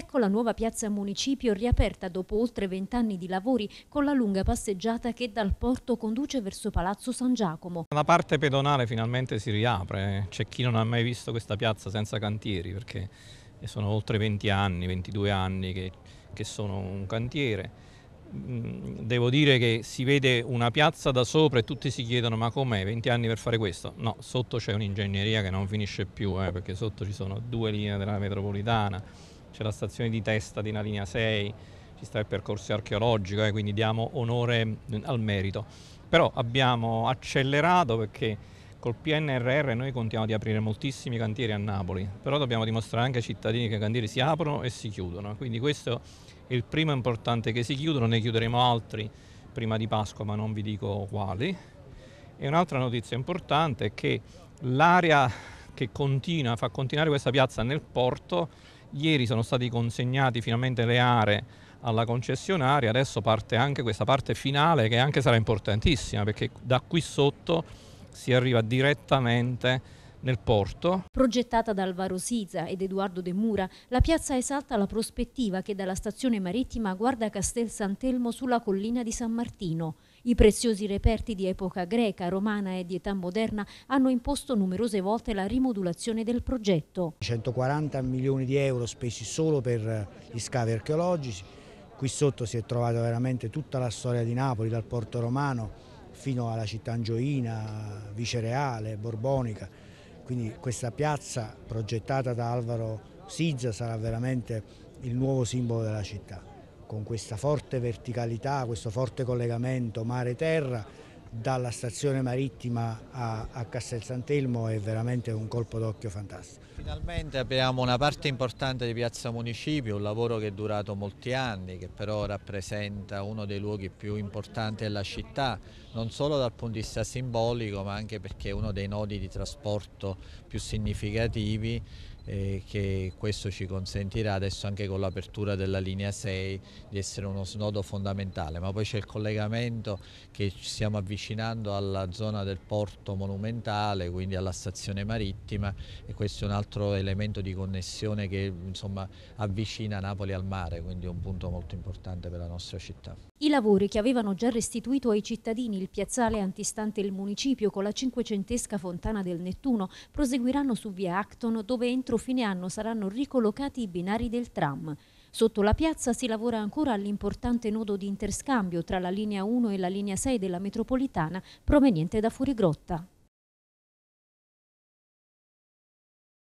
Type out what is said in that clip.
Ecco la nuova piazza Municipio riaperta dopo oltre vent'anni di lavori con la lunga passeggiata che dal porto conduce verso Palazzo San Giacomo. La parte pedonale finalmente si riapre, eh. c'è chi non ha mai visto questa piazza senza cantieri perché eh, sono oltre 20 anni, 22 anni che, che sono un cantiere mm, devo dire che si vede una piazza da sopra e tutti si chiedono ma com'è 20 anni per fare questo? No, sotto c'è un'ingegneria che non finisce più eh, perché sotto ci sono due linee della metropolitana c'è la stazione di testa di una linea 6, ci sta il percorso archeologico, eh, quindi diamo onore mm, al merito. Però abbiamo accelerato perché col PNRR noi contiamo di aprire moltissimi cantieri a Napoli, però dobbiamo dimostrare anche ai cittadini che i cantieri si aprono e si chiudono, quindi questo è il primo importante che si chiudono, ne chiuderemo altri prima di Pasqua ma non vi dico quali. E un'altra notizia importante è che l'area che continua, fa continuare questa piazza nel porto. Ieri sono stati consegnati finalmente le aree alla concessionaria, adesso parte anche questa parte finale che anche sarà importantissima perché da qui sotto si arriva direttamente nel porto. Progettata da Alvaro Siza ed Edoardo De Mura, la piazza esalta la prospettiva che dalla stazione marittima guarda Castel Sant'Elmo sulla collina di San Martino. I preziosi reperti di epoca greca, romana e di età moderna hanno imposto numerose volte la rimodulazione del progetto. 140 milioni di euro spesi solo per eh, gli scavi archeologici. Qui sotto si è trovata veramente tutta la storia di Napoli, dal porto romano fino alla città angioina, vicereale, borbonica quindi questa piazza progettata da Alvaro Sizza sarà veramente il nuovo simbolo della città, con questa forte verticalità, questo forte collegamento mare-terra dalla stazione marittima a, a Castel Sant'Elmo è veramente un colpo d'occhio fantastico. Finalmente apriamo una parte importante di Piazza Municipio, un lavoro che è durato molti anni, che però rappresenta uno dei luoghi più importanti della città, non solo dal punto di vista simbolico ma anche perché è uno dei nodi di trasporto più significativi eh, che questo ci consentirà adesso anche con l'apertura della linea 6 di essere uno snodo fondamentale, ma poi c'è il collegamento che ci siamo avvicinati avvicinando alla zona del porto monumentale, quindi alla stazione marittima e questo è un altro elemento di connessione che insomma, avvicina Napoli al mare, quindi è un punto molto importante per la nostra città. I lavori che avevano già restituito ai cittadini il piazzale antistante il municipio con la cinquecentesca fontana del Nettuno proseguiranno su via Acton dove entro fine anno saranno ricollocati i binari del tram. Sotto la piazza si lavora ancora all'importante nodo di interscambio tra la linea 1 e la linea 6 della metropolitana proveniente da Furigrotta.